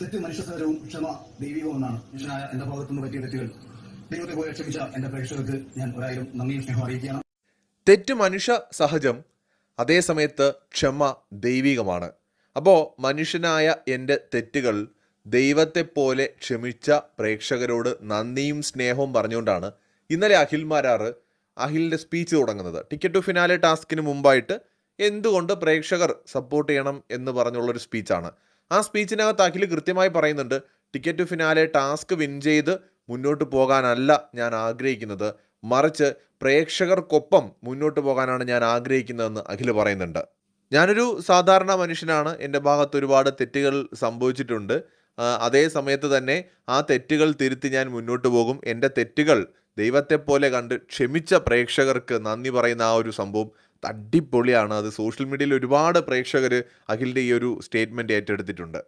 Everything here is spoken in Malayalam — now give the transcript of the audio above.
തെറ്റ് മനുഷ്യ സഹജവും ക്ഷമ ഒന്നാണ് മനുഷ്യനായ എന്റെ ഭാഗത്തുനിന്ന് പറ്റിയ തെറ്റുകൾ ദൈവത്തെ പോലെ ക്ഷമിച്ച എന്റെ പ്രേക്ഷകർക്ക് ഞാൻ ഒരായിരം നന്ദിയും സ്നേഹം അറിയിക്കുകയാണ് തെറ്റ് മനുഷ്യ സഹജം അതേസമയത്ത് ക്ഷമ ദൈവികമാണ് അപ്പോൾ മനുഷ്യനായ എൻ്റെ തെറ്റുകൾ ദൈവത്തെപ്പോലെ ക്ഷമിച്ച പ്രേക്ഷകരോട് നന്ദിയും സ്നേഹവും പറഞ്ഞുകൊണ്ടാണ് ഇന്നലെ അഖിൽ മാരാർ അഖിലിൻ്റെ സ്പീച്ച് തുടങ്ങുന്നത് ടിക്കറ്റ് ടു ഫിനാലെ ടാസ്കിന് മുമ്പായിട്ട് എന്തുകൊണ്ട് പ്രേക്ഷകർ സപ്പോർട്ട് ചെയ്യണം എന്ന് പറഞ്ഞുള്ളൊരു സ്പീച്ചാണ് ആ സ്പീച്ചിനകത്ത് അഖിൽ കൃത്യമായി പറയുന്നുണ്ട് ticket to finale task win ചെയ്ത് മുന്നോട്ട് പോകാനല്ല ഞാൻ ആഗ്രഹിക്കുന്നത് മറിച്ച് പ്രേക്ഷകർക്കൊപ്പം മുന്നോട്ട് പോകാനാണ് ഞാൻ ആഗ്രഹിക്കുന്നതെന്ന് അഖിൽ പറയുന്നുണ്ട് ഞാനൊരു സാധാരണ മനുഷ്യനാണ് എൻ്റെ ഭാഗത്ത് ഒരുപാട് തെറ്റുകൾ സംഭവിച്ചിട്ടുണ്ട് അതേ സമയത്ത് തന്നെ ആ തെറ്റുകൾ തിരുത്തി ഞാൻ മുന്നോട്ട് പോകും എൻ്റെ തെറ്റുകൾ ദൈവത്തെപ്പോലെ കണ്ട് ക്ഷമിച്ച പ്രേക്ഷകർക്ക് നന്ദി പറയുന്ന ആ ഒരു സംഭവം അടിപൊളിയാണ് അത് സോഷ്യൽ മീഡിയയിൽ ഒരുപാട് പ്രേക്ഷകർ അഖിലിൻ്റെ ഈ ഒരു സ്റ്റേറ്റ്മെൻറ്റ് ഏറ്റെടുത്തിട്ടുണ്ട്